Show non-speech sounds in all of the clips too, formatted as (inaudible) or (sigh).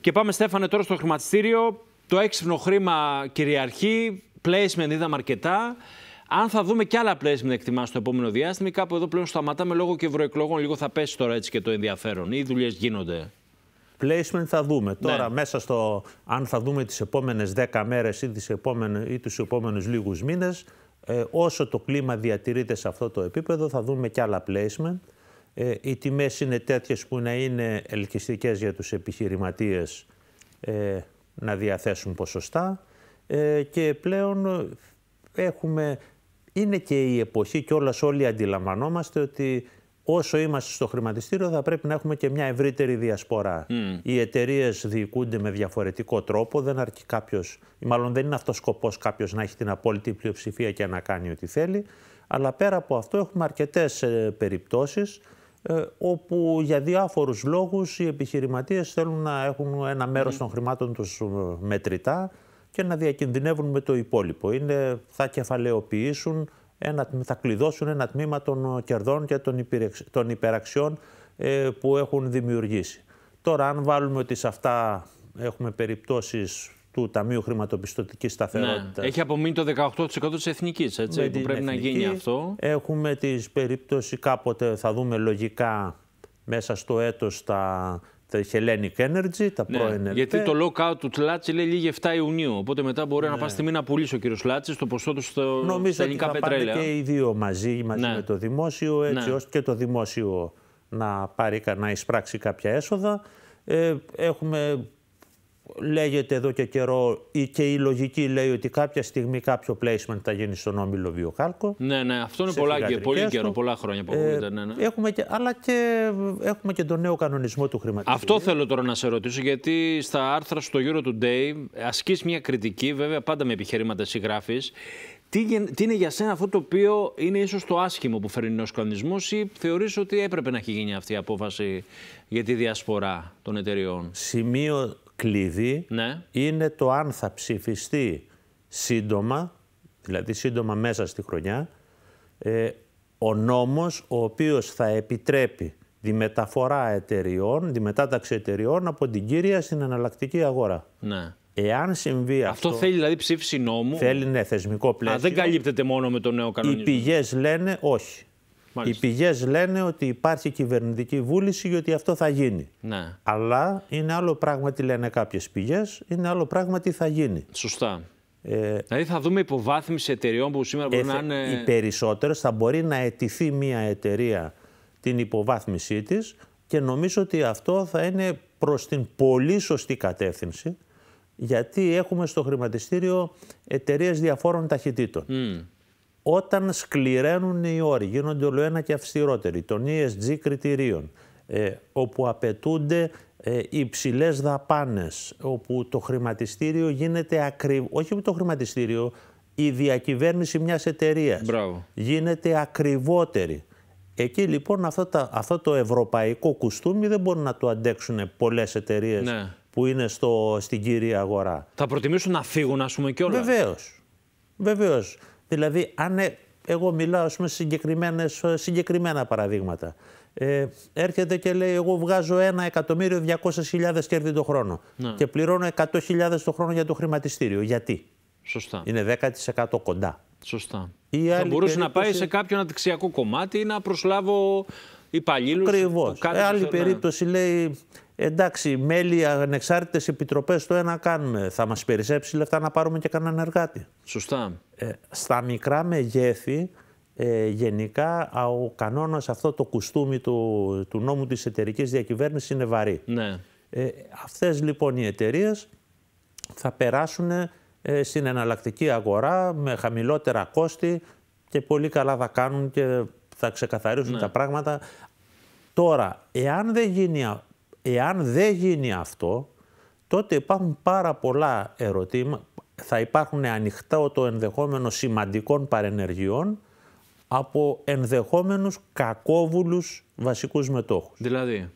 Και πάμε, Στέφανε, τώρα στο χρηματιστήριο. Το έξυπνο χρήμα κυριαρχεί. Placement είδαμε αρκετά. Αν θα δούμε και άλλα placement εκτιμά στο επόμενο διάστημα, κάπου εδώ πλέον σταματάμε λόγω και ευρωεκλογών. Λίγο θα πέσει τώρα έτσι και το ενδιαφέρον. Οι δουλειές γίνονται. Placement θα δούμε. Ναι. Τώρα μέσα στο αν θα δούμε τις επόμενες 10 μέρες ή, τις επόμενες, ή τους επόμενους λίγους μήνες, ε, όσο το κλίμα διατηρείται σε αυτό το επίπεδο θα δούμε και άλλα placement. Ε, οι τιμές είναι τέτοιες που να είναι ελκυστικές για τους επιχειρηματίες ε, να διαθέσουν ποσοστά ε, και πλέον ε, έχουμε, είναι και η εποχή και όλας όλοι αντιλαμβανόμαστε ότι όσο είμαστε στο χρηματιστήριο θα πρέπει να έχουμε και μια ευρύτερη διασπορά. Οι εταιρείες διοικούνται με διαφορετικό τρόπο, δεν αρκεί κάποιος, μάλλον δεν είναι αυτός σκοπός κάποιος να έχει την απόλυτη πλειοψηφία και να κάνει ό,τι θέλει. Αλλά πέρα από αυτό έχουμε αρκετές περιπτώσει. περιπτώσεις ε, όπου για διάφορους λόγους οι επιχειρηματίες θέλουν να έχουν ένα μέρος των χρημάτων τους ε, μετρητά και να διακινδυνεύουν με το υπόλοιπο. Είναι, θα κεφαλαιοποιήσουν, ένα, θα κλειδώσουν ένα τμήμα των ε, κερδών και των, υπεραξιών που έχουν δημιουργήσει. Τώρα αν βάλουμε ότι σε αυτά έχουμε περιπτώσεις του Ταμείου Χρηματοπιστωτικής Σταθερότητας. Ναι. Έχει απομείνει το 18% της εθνικής, έτσι, που πρέπει να γίνει αυτό. Έχουμε τις περίπτωση κάποτε θα δούμε λογικά μέσα στο έτος τα τα Hellenic Energy, τα ναι, πρώην Γιατί το lockout του Τλάτσι λέει λίγη 7 Ιουνίου. Οπότε μετά μπορεί ναι. να πάει μήνα να πουλήσει ο κύριος Τλάτσι το ποσό του στο Νομίζω πετρέλαιο. Νομίζω ότι θα πετρέλαια. Νομίζω και οι δύο μαζί, μαζί ναι. με το δημόσιο, ναι. έτσι ναι. ώστε και το δημόσιο να, πάρει, να εισπράξει κάποια έσοδα. Ε, έχουμε λέγεται εδώ και καιρό και η λογική λέει ότι κάποια στιγμή κάποιο placement θα γίνει στον όμιλο Βιοκάλκο. Ναι, ναι, αυτό είναι πολλά και, πολύ του. καιρό, πολλά χρόνια που ε, ακούγεται. Ναι, ναι. Έχουμε αλλά και έχουμε και τον νέο κανονισμό του χρηματιστηρίου. Αυτό θέλω τώρα να σε ρωτήσω, γιατί στα άρθρα στο Euro Today ασκείς μια κριτική, βέβαια πάντα με επιχειρήματα συγγραφεί. Τι, τι είναι για σένα αυτό το οποίο είναι ίσως το άσχημο που φέρνει ο κανονισμός ή θεωρείς ότι έπρεπε να έχει γίνει αυτή η απόφαση για τη διασπορά των εταιριών. Σημείο κλειδί ναι. είναι το αν θα ψηφιστεί σύντομα, δηλαδή σύντομα μέσα στη χρονιά, ε, ο νόμος ο οποίος θα επιτρέπει τη μεταφορά εταιριών, τη μετάταξη εταιριών από την κύρια στην εναλλακτική αγορά. Ναι. Εάν συμβεί αυτό. Αυτό θέλει δηλαδή ψήφιση νόμου. Θέλει ναι, θεσμικό πλαίσιο. Α, δεν καλύπτεται μόνο με το νέο κανονισμό. Οι πηγές λένε όχι. Μάλιστα. Οι πηγές λένε ότι υπάρχει κυβερνητική βούληση γιατί αυτό θα γίνει. Ναι. Αλλά είναι άλλο πράγμα τι λένε κάποιες πηγές, είναι άλλο πράγμα τι θα γίνει. Σωστά. Ε, δηλαδή θα δούμε υποβάθμιση εταιριών που σήμερα μπορεί ε, να είναι. Οι περισσότερες θα μπορεί να αιτηθεί μια εταιρεία την υποβάθμισή της και νομίζω ότι αυτό θα είναι προς την πολύ σωστή κατεύθυνση. Γιατί έχουμε στο χρηματιστήριο εταιρείες διαφόρων ταχυτήτων όταν σκληραίνουν οι όροι, γίνονται όλο ένα και αυστηρότεροι, των ESG κριτηρίων, ε, όπου απαιτούνται ε, υψηλές δαπάνες, όπου το χρηματιστήριο γίνεται ακριβό, όχι το χρηματιστήριο, η διακυβέρνηση μιας εταιρείας γίνεται ακριβότερη. Εκεί λοιπόν αυτό, αυτό το ευρωπαϊκό κουστούμι δεν μπορούν να το αντέξουν πολλές εταιρείες ναι. που είναι στο, στην κύρια αγορά. Θα προτιμήσουν να φύγουν ας πούμε κιόλας. Βεβαίως, βεβαίως. Δηλαδή, αν ε, εγώ μιλάω σε ε, συγκεκριμένα παραδείγματα. Ε, έρχεται και λέει εγώ βγάζω ένα εκατομμύριο 200.000 κέρδη το χρόνο ναι. και πληρώνω 100.000 το χρόνο για το χρηματιστήριο. Γιατί. Σωστά. Είναι 10% κοντά. Σωστά. Η θα μπορούσε να πάει σε κάποιο αναπτυξιακό κομμάτι ή να προσλάβω υπαλλήλους. Ακριβώς. Σε... άλλη ναι. περίπτωση λέει Εντάξει, μέλη, ανεξάρτητες επιτροπές, το ένα κάνουμε. Θα μας περισσέψει λεφτά να πάρουμε και κανέναν εργάτη. Σωστά. Ε, στα μικρά μεγέθη, ε, γενικά ο κανόνας αυτό το κουστούμι του, του νόμου της εταιρικής διακυβέρνησης είναι βαρύ. Ναι. Ε, αυτές λοιπόν οι εταιρείες θα περάσουν ε, στην εναλλακτική αγορά με χαμηλότερα κόστη και πολύ καλά θα κάνουν και θα ξεκαθαρίσουν ναι. τα πράγματα. Τώρα, εάν δεν γίνει Εάν δεν γίνει αυτό, τότε υπάρχουν πάρα πολλά ερωτήματα, θα υπάρχουν ανοιχτά το ενδεχόμενο σημαντικών παρενεργειών από ενδεχόμενους κακόβουλους βασικούς μετόχους. Δηλαδή.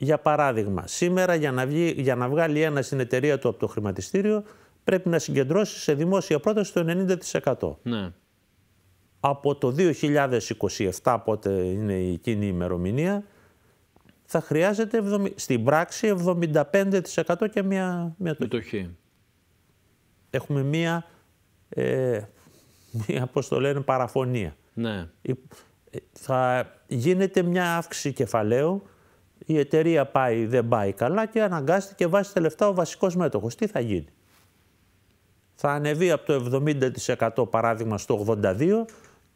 Για παράδειγμα, σήμερα για να, βγει, για να βγάλει ένας στην εταιρεία του από το χρηματιστήριο πρέπει να συγκεντρώσει σε δημόσια πρόταση το 90%. Ναι. Από το 2027, πότε είναι η κοινή ημερομηνία, θα χρειάζεται στην πράξη 75% και μια μετοχή. Έχουμε μια, ε, μια πώς το λένε, παραφωνία. Ναι. Ε, θα γίνεται μια αύξηση κεφαλαίου, η εταιρεία πάει, δεν πάει καλά και αναγκάστηκε βάσει τα λεφτά ο βασικός μέτοχος. Τι θα γίνει. Θα ανεβεί από το 70% παράδειγμα στο 82%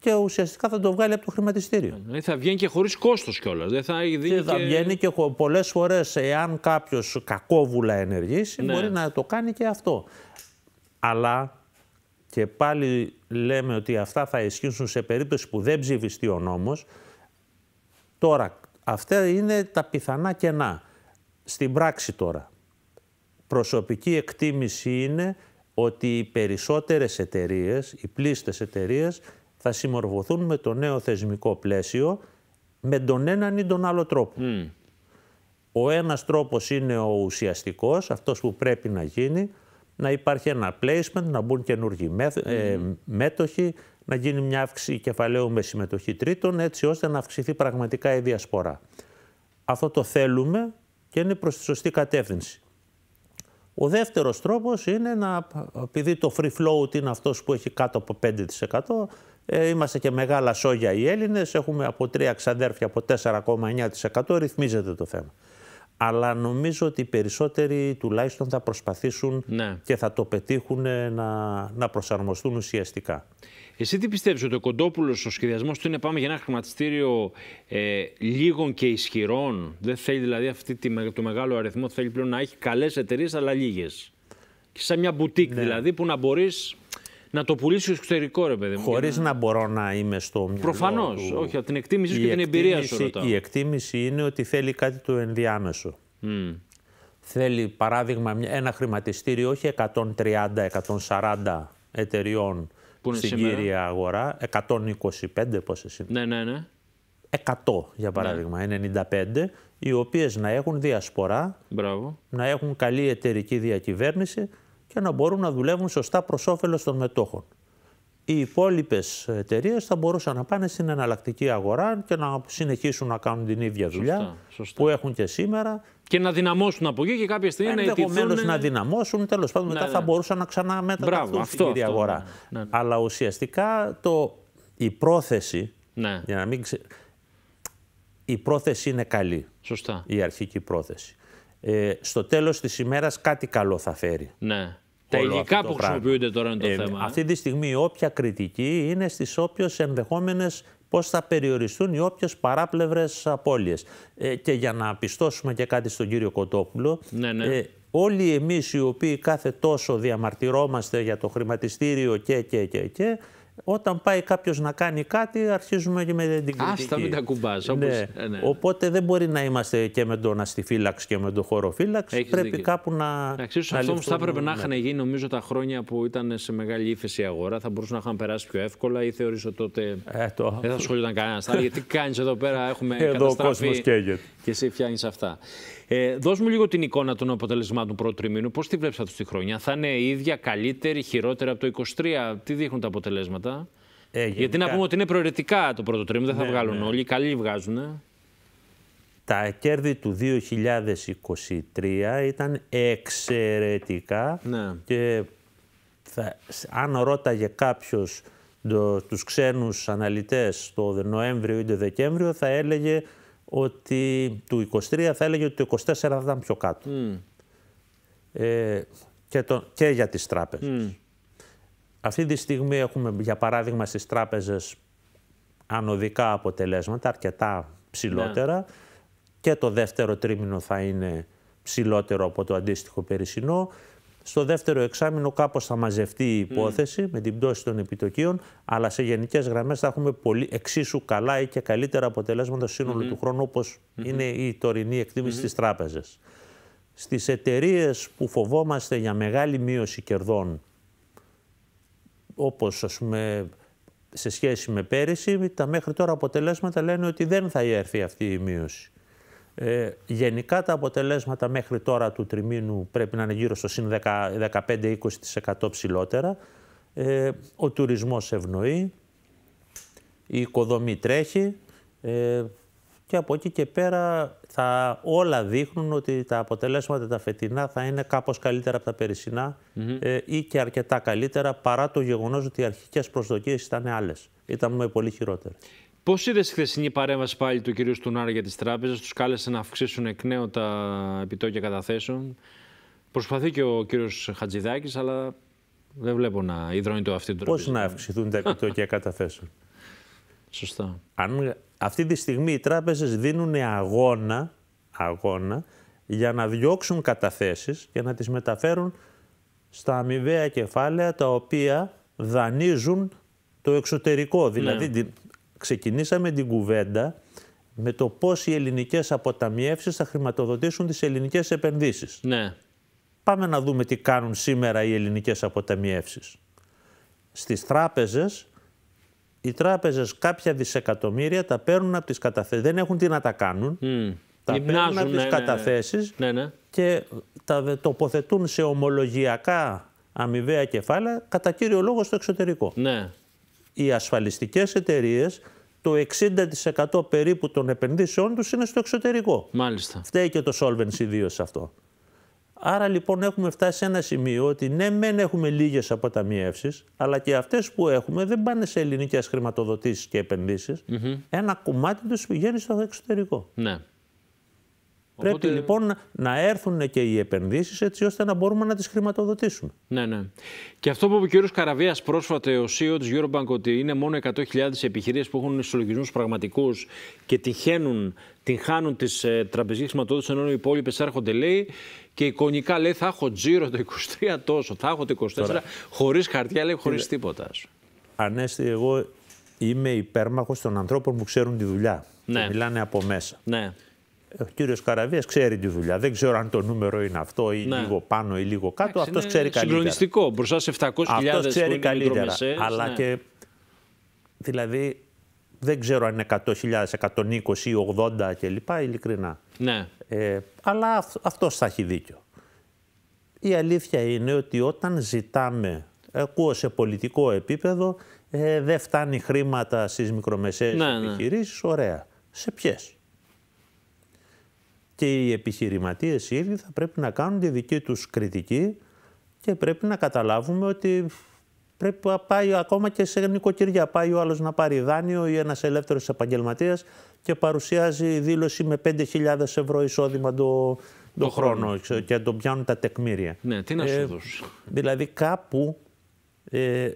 και ουσιαστικά θα το βγάλει από το χρηματιστήριο. Ε, θα βγαίνει και χωρίς κόστος κιόλας. Δεν θα, και θα βγαίνει και πολλές φορές, εάν κάποιος κακόβουλα ενεργήσει, ναι. μπορεί να το κάνει και αυτό. Αλλά και πάλι λέμε ότι αυτά θα ισχύσουν σε περίπτωση που δεν ψηφιστεί ο νόμος. Τώρα, αυτά είναι τα πιθανά κενά. Στην πράξη τώρα, προσωπική εκτίμηση είναι ότι οι περισσότερες εταιρείες, οι πλήστες εταιρείες, θα συμμορφωθούν με το νέο θεσμικό πλαίσιο με τον έναν ή τον άλλο τρόπο. Ο ένας τρόπος είναι ο ουσιαστικός, αυτός που πρέπει να γίνει, να υπάρχει ένα placement, να μπουν καινούργοι ε, μέτοχοι, να γίνει μια αύξηση κεφαλαίου με συμμετοχή τρίτων, έτσι ώστε να αυξηθεί πραγματικά η διασπορά. Αυτό το θέλουμε και είναι προς τη σωστή κατεύθυνση. Ο δεύτερος τρόπος είναι να, επειδή το free float είναι αυτός που έχει κάτω από 5%, ε, είμαστε και μεγάλα σόγια οι Έλληνες. Έχουμε από τρία ξαδέρφια από 4,9% ρυθμίζεται το θέμα. Αλλά νομίζω ότι οι περισσότεροι τουλάχιστον θα προσπαθήσουν ναι. και θα το πετύχουν ε, να, να προσαρμοστούν ουσιαστικά. Εσύ τι πιστεύεις ότι ο Κοντόπουλος, ο σχεδιασμός του είναι πάμε για ένα χρηματιστήριο ε, λίγων και ισχυρών. Δεν θέλει δηλαδή αυτή το μεγάλο αριθμό, θέλει πλέον να έχει καλές εταιρείες αλλά λίγες. Και σαν μια μπουτίκ ναι. δηλαδή που να μπορείς να το πουλήσει στο εξωτερικό, ρε παιδί μου. Χωρίς να... μπορώ να είμαι στο μυαλό. Προφανώς. Όχι, από την εκτίμηση και την εμπειρία σου. Ρωτάω. Η εκτίμηση είναι ότι θέλει κάτι το ενδιάμεσο. Θέλει, παράδειγμα, ένα χρηματιστήριο όχι 130-140 εταιριών που στην σήμερα. κύρια αγορά, 125 πόσες είναι. Ναι, ναι, ναι. 100 για ναι. παράδειγμα, ναι. 95, οι οποίες να έχουν διασπορά, να έχουν καλή εταιρική διακυβέρνηση και να μπορούν να δουλεύουν σωστά προς όφελος των μετόχων. Οι υπόλοιπες εταιρείες θα μπορούσαν να πάνε στην εναλλακτική αγορά και να συνεχίσουν να κάνουν την ίδια δουλειά σωστά, που έχουν και σήμερα. Και να δυναμώσουν από εκεί και κάποια στιγμή να ετηθούν. Ενδεχομένω να δυναμώσουν, τέλος πάντων ναι, μετά θα ναι. μπορούσαν να ξαναμεταταθούν στην ίδια αγορά. Ναι, ναι, Αλλά ουσιαστικά το, η πρόθεση. Για να μην ξε... Η πρόθεση είναι καλή. Σωστά. Η αρχική πρόθεση. Ε, στο τέλος της ημέρας κάτι καλό θα φέρει. Ναι. Τα υλικά που χρησιμοποιούνται τώρα είναι το ε, θέμα. Ε. Αυτή τη στιγμή όποια κριτική είναι στις όποιες ενδεχόμενες πώς θα περιοριστούν οι όποιες παράπλευρες απώλειες. Ε, και για να πιστώσουμε και κάτι στον κύριο Κοτόπουλο, ναι, ναι. Ε, όλοι εμείς οι οποίοι κάθε τόσο διαμαρτυρόμαστε για το χρηματιστήριο και και και και, όταν πάει κάποιος να κάνει κάτι, αρχίζουμε και με την κριτική. Άστα, μην τα κουμπάς. Όπως... Ναι. Ε, ναι. Οπότε δεν μπορεί να είμαστε και με τον αστιφύλαξ και με τον χώρο Έχεις πρέπει κάπου να. Εντάξει, αυτό θα έπρεπε να είχαν ναι. γίνει νομίζω τα χρόνια που ήταν σε μεγάλη ύφεση η αγορά. Θα μπορούσαν να είχαν περάσει πιο εύκολα ή θεωρήσω τότε. Ε, το... Δεν θα ασχολούνταν κανένας. Γιατί κάνεις εδώ πέρα, έχουμε. Εδώ ο Και εσύ φτιάχνεις αυτά. Ε, δώσ' μου λίγο την εικόνα των αποτελεσμάτων πρώτου τριμήνου. Πώς τη βλέπεις αυτή τη χρονιά, Θα είναι η ίδια, καλύτερη, χειρότερη από το 23. Τι δείχνουν τα αποτελέσματα. Ε, Γιατί να πούμε ότι είναι προαιρετικά το πρώτο τρίμηνο, δεν θα ναι, βγάλουν ναι. όλοι. καλοί βγάζουν. Τα κέρδη του 2023 ήταν εξαιρετικά ναι. και θα, αν ρώταγε κάποιος το, τους ξένους αναλυτές το Νοέμβριο ή το Δεκέμβριο θα έλεγε ότι του 23 θα έλεγε ότι το 24 θα ήταν πιο κάτω. Ε, και, το, και για τις τράπεζες. Αυτή τη στιγμή έχουμε, για παράδειγμα, στις τράπεζες ανωδικά αποτελέσματα, αρκετά ψηλότερα. Ναι. Και το δεύτερο τρίμηνο θα είναι ψηλότερο από το αντίστοιχο περισσινό. Στο δεύτερο εξάμεινο κάπως θα μαζευτεί η υπόθεση με την πτώση των επιτοκίων, αλλά σε γενικές γραμμές θα έχουμε πολύ εξίσου καλά ή και καλύτερα αποτελέσματα στο σύνολο του χρόνου, όπως είναι η τωρινή εκτίμηση στις τράπεζες. Στις εταιρείες που φοβόμαστε για μεγάλη μείωση κερδών, όπως ας πούμε σε σχέση με πέρυσι, τα μέχρι τώρα αποτελέσματα λένε ότι δεν θα έρθει αυτή η μείωση. Ε, γενικά τα αποτελέσματα μέχρι τώρα του τριμήνου πρέπει να είναι γύρω στο συν 15-20% ψηλότερα. Ε, ο τουρισμός ευνοεί, η οικοδομή τρέχει ε, και από εκεί και πέρα θα όλα δείχνουν ότι τα αποτελέσματα τα φετινά θα είναι κάπως καλύτερα από τα περσινά ε, ή και αρκετά καλύτερα παρά το γεγονός ότι οι αρχικές προσδοκίες ήταν άλλες. Ήταν πολύ χειρότερες. Πώς είδες η χθεσινή παρέμβαση πάλι του κυρίου Στουνάρα για τις τράπεζες, τους κάλεσε να αυξήσουν εκ νέου τα επιτόκια καταθέσεων. Προσπαθεί και ο κύριος Χατζηδάκης, αλλά δεν βλέπω να υδρώνει το αυτή την Πώς να αυξηθούν τα επιτόκια καταθέσεων. Σωστά. Αν αυτή τη στιγμή οι τράπεζες δίνουν αγώνα, αγώνα για να διώξουν καταθέσεις και να τις μεταφέρουν στα αμοιβαία κεφάλαια τα οποία δανείζουν το εξωτερικό, δηλαδή ναι ξεκινήσαμε την κουβέντα με το πώς οι ελληνικές αποταμιεύσεις θα χρηματοδοτήσουν τις ελληνικές επενδύσεις. Ναι. Πάμε να δούμε τι κάνουν σήμερα οι ελληνικές αποταμιεύσεις. Στις τράπεζες, οι τράπεζες κάποια δισεκατομμύρια τα παίρνουν από τις καταθέσεις. Δεν έχουν τι να τα κάνουν. Mm. Τα παίρνουν από τις ναι, ναι, ναι. καταθέσεις ναι, ναι. και τα τοποθετούν σε ομολογιακά αμοιβαία κεφάλαια κατά κύριο λόγο στο εξωτερικό. Ναι οι ασφαλιστικές εταιρείες το 60% περίπου των επενδύσεών τους είναι στο εξωτερικό. Μάλιστα. Φταίει και το Solvency 2 σε αυτό. Άρα λοιπόν έχουμε φτάσει σε ένα σημείο ότι ναι μεν έχουμε λίγες αποταμιεύσεις, αλλά και αυτές που έχουμε δεν πάνε σε ελληνικές χρηματοδοτήσεις και επενδύσεις. Ένα κομμάτι τους πηγαίνει στο εξωτερικό. Ναι. Οπότε... Πρέπει λοιπόν να έρθουν και οι επενδύσεις έτσι ώστε να μπορούμε να τις χρηματοδοτήσουμε. Ναι, ναι. Και αυτό που είπε ο κ. Καραβίας πρόσφατα, ο CEO της Eurobank, ότι είναι μόνο 100.000 επιχειρήσεις που έχουν συλλογισμού πραγματικούς και τυχαίνουν, την χάνουν τη ε, τραπεζική χρηματοδότησης, ενώ οι υπόλοιπες έρχονται, λέει, και εικονικά λέει θα έχω τζίρο το 23 τόσο, θα έχω το 24, χωρίς χαρτιά, λέει, χωρίς τίποτα. Ανέστη, εγώ είμαι υπέρμαχος των ανθρώπων που ξέρουν τη δουλειά. Ναι. μιλάνε από μέσα. Ναι ο κύριος Καραβίας ξέρει τη δουλειά. Δεν ξέρω αν το νούμερο είναι αυτό ή ναι. λίγο πάνω ή λίγο κάτω. Αυτό ξέρει καλύτερα. Συγκλονιστικό μπροστά σε 700.000 Αυτός ξέρει καλύτερα. Αλλά ναι. και. Δηλαδή δεν ξέρω αν είναι 100.000, 120 ή 80 κλπ. Ειλικρινά. Ναι. Ε, αλλά αυτός θα έχει δίκιο. Η αλήθεια είναι ότι όταν ζητάμε, ακούω σε πολιτικό επίπεδο, ε, δεν φτάνει χρήματα στις μικρομεσαίες ναι, ναι. επιχειρήσεις, ωραία. Σε ποιες και οι επιχειρηματίες οι ίδιοι θα πρέπει να κάνουν τη δική τους κριτική και πρέπει να καταλάβουμε ότι πρέπει να πάει ακόμα και σε νοικοκυριά. Πάει ο άλλος να πάρει δάνειο ή ένας ελεύθερος επαγγελματίας και παρουσιάζει δήλωση με 5.000 ευρώ εισόδημα το, το, χρόνο. χρόνο και τον πιάνουν τα τεκμήρια. Ναι, τι να σου ε, δώσω; Δηλαδή κάπου ε,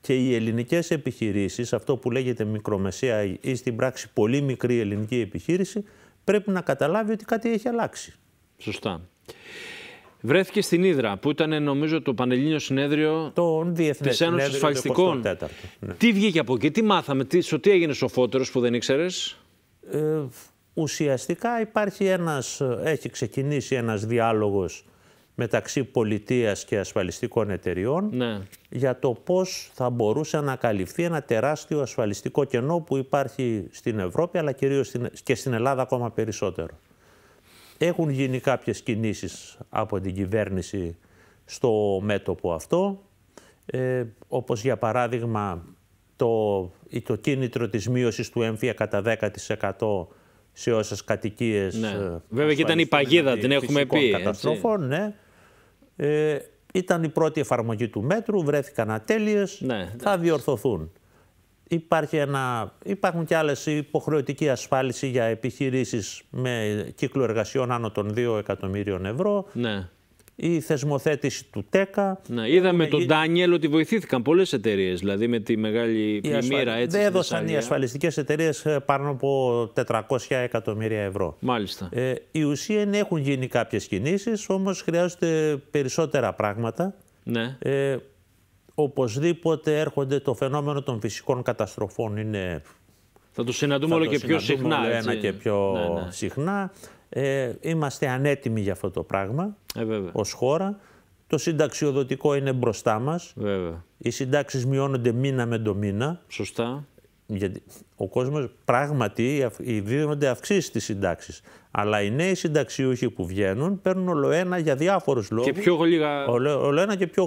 και οι ελληνικές επιχειρήσεις, αυτό που λέγεται μικρομεσαία ή στην πράξη πολύ μικρή ελληνική επιχείρηση, πρέπει να καταλάβει ότι κάτι έχει αλλάξει. Σωστά. Βρέθηκε στην Ήδρα, που ήταν νομίζω το Πανελλήνιο Συνέδριο της Ένωσης Ασφαλιστικών. Ναι. Τι βγήκε από εκεί, τι μάθαμε, τι, στο τι έγινε σοφότερος που δεν ήξερες. Ε, ουσιαστικά υπάρχει ένας, έχει ξεκινήσει ένας διάλογος μεταξύ πολιτείας και ασφαλιστικών εταιριών ναι. για το πώς θα μπορούσε να καλυφθεί ένα τεράστιο ασφαλιστικό κενό που υπάρχει στην Ευρώπη αλλά κυρίως και στην Ελλάδα ακόμα περισσότερο. Έχουν γίνει κάποιες κινήσεις από την κυβέρνηση στο μέτωπο αυτό, ε, όπως για παράδειγμα το, το κίνητρο της μείωσης του έμφυα κατά 10% σε όσες κατοικίες... Ναι. Ε, Βέβαια και ήταν η παγίδα, την έχουμε πει. ναι. Ε, ήταν η πρώτη εφαρμογή του μέτρου, βρέθηκαν ατέλειες, ναι, θα διορθωθούν. Υπάρχει ένα, υπάρχουν και άλλες υποχρεωτική ασφάλιση για επιχειρήσεις με κύκλο εργασιών άνω των 2 εκατομμύριων ευρώ. Ναι η θεσμοθέτηση του ΤΕΚΑ. Να, είδαμε ε, τον ε, Ντάνιελ ότι βοηθήθηκαν πολλές εταιρείες, δηλαδή με τη μεγάλη πλημμύρα έτσι. Δεν έδωσαν οι ασφαλιστικές εταιρείες ε, πάνω από 400 εκατομμύρια ευρώ. Μάλιστα. Ε, η ουσία είναι έχουν γίνει κάποιες κινήσεις, όμως χρειάζονται περισσότερα πράγματα. Ναι. Ε, οπωσδήποτε έρχονται το φαινόμενο των φυσικών καταστροφών είναι. Θα το συναντούμε όλο και πιο συχνά. πιο ναι, ναι. συχνά. Ε, είμαστε ανέτοιμοι για αυτό το πράγμα ε, ως χώρα. Το συνταξιοδοτικό είναι μπροστά μας. Βέβαια. Οι συντάξεις μειώνονται μήνα με το μήνα. Σωστά. Γιατί ο κόσμος πράγματι δίνονται αυξήσεις στις συντάξεις. Αλλά οι νέοι συνταξιούχοι που βγαίνουν παίρνουν ολοένα για διάφορους λόγους. Και πιο λίγα... Ολοένα και πιο...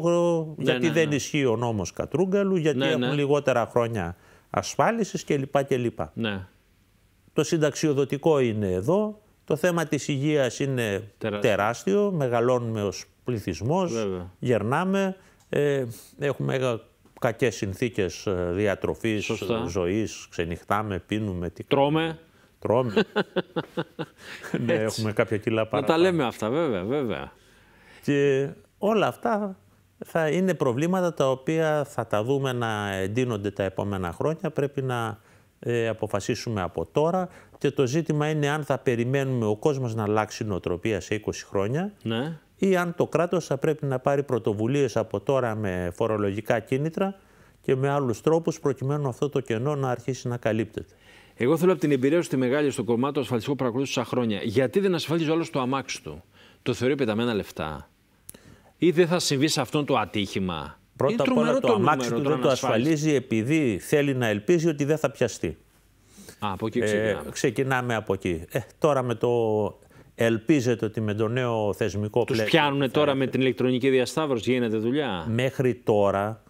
Ναι, γιατί ναι, δεν ναι. ισχύει ο νόμος Κατρούγκαλου, γιατί ναι, έχουν ναι. λιγότερα χρόνια ασφάλισης κλπ. κλπ. Ναι. Το συνταξιοδοτικό είναι εδώ, το θέμα της υγείας είναι τεράστιο, μεγαλώνουμε ως πληθυσμός, γερνάμε, ε, έχουμε κακές συνθήκες ε, διατροφής, Σωστά. ζωής, ξενυχτάμε, πίνουμε. Τι... Τρώμε. Τρώμε. (laughs) ναι, έχουμε κάποια κιλά παραπάνω. Να τα λέμε αυτά, βέβαια, βέβαια. Και όλα αυτά θα είναι προβλήματα τα οποία θα τα δούμε να εντείνονται τα επόμενα χρόνια. Πρέπει να ε, αποφασίσουμε από τώρα και το ζήτημα είναι αν θα περιμένουμε ο κόσμος να αλλάξει νοοτροπία σε 20 χρόνια ναι. ή αν το κράτος θα πρέπει να πάρει πρωτοβουλίες από τώρα με φορολογικά κίνητρα και με άλλους τρόπους προκειμένου αυτό το κενό να αρχίσει να καλύπτεται. Εγώ θέλω από την εμπειρία σου τη μεγάλη στο κομμάτι του ασφαλιστικού παρακολούθησα χρόνια. Γιατί δεν ασφαλίζει όλο το αμάξι του, το θεωρεί πεταμένα λεφτά, ή δεν θα συμβεί σε αυτόν το ατύχημα. Πρώτα απ' όλα το, αμάξι του δεν το ασφαλίζει επειδή θέλει να ελπίζει ότι δεν θα πιαστεί. Α, από εκεί ξεκινάμε. Ε, ξεκινάμε από εκεί. Ε, τώρα με το ελπίζεται ότι με το νέο θεσμικό πλαίσιο... Τους πιάνουν τώρα με την ηλεκτρονική διασταύρωση, γίνεται δουλειά. Μέχρι τώρα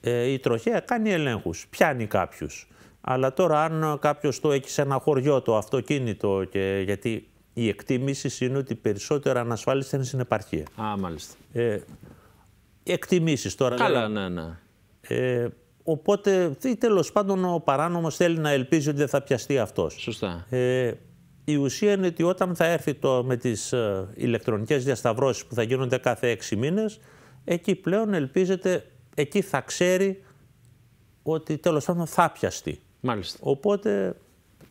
ε, η τροχέα κάνει ελέγχους, πιάνει κάποιους. Αλλά τώρα αν κάποιος το έχει σε ένα χωριό το αυτοκίνητο, γιατί η εκτίμηση είναι ότι περισσότερα ανασφάλιστα είναι στην επαρχία. Α, μάλιστα. Ε, εκτιμήσεις τώρα. Καλά, ναι, ναι. Ε, οπότε τέλος πάντων ο παράνομος θέλει να ελπίζει ότι δεν θα πιαστεί αυτός. Σωστά. Ε, η ουσία είναι ότι όταν θα έρθει το, με τις ε, ηλεκτρονικές διασταυρώσεις που θα γίνονται κάθε έξι μήνες, εκεί πλέον ελπίζεται, εκεί θα ξέρει ότι τέλος πάντων θα πιαστεί. Μάλιστα. Οπότε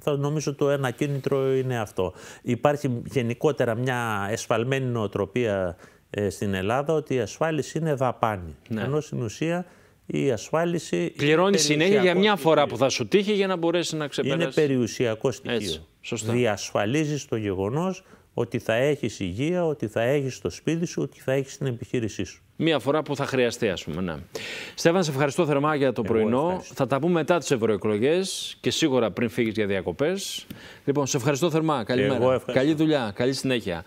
θα νομίζω το ένα κίνητρο είναι αυτό. Υπάρχει γενικότερα μια εσφαλμένη νοοτροπία ε, στην Ελλάδα ότι η ασφάλιση είναι δαπάνη. Ναι. Ενώ στην ουσία η ασφάλιση. Πληρώνει συνέχεια για μια φορά που θα σου τύχει για να μπορέσει να ξεπεράσει. Είναι περιουσιακό στοιχείο. Έτσι, Διασφαλίζεις το γεγονός ότι θα έχεις υγεία, ότι θα έχεις το σπίτι σου, ότι θα έχεις την επιχείρησή σου. Μία φορά που θα χρειαστεί, ας πούμε. Ναι. Στέφαν, σε ευχαριστώ θερμά για το πρωινό. Θα τα πούμε μετά τις ευρωεκλογές και σίγουρα πριν φύγεις για διακοπές. Λοιπόν, σε ευχαριστώ θερμά. Καλημέρα. Καλή δουλειά. Καλή συνέχεια.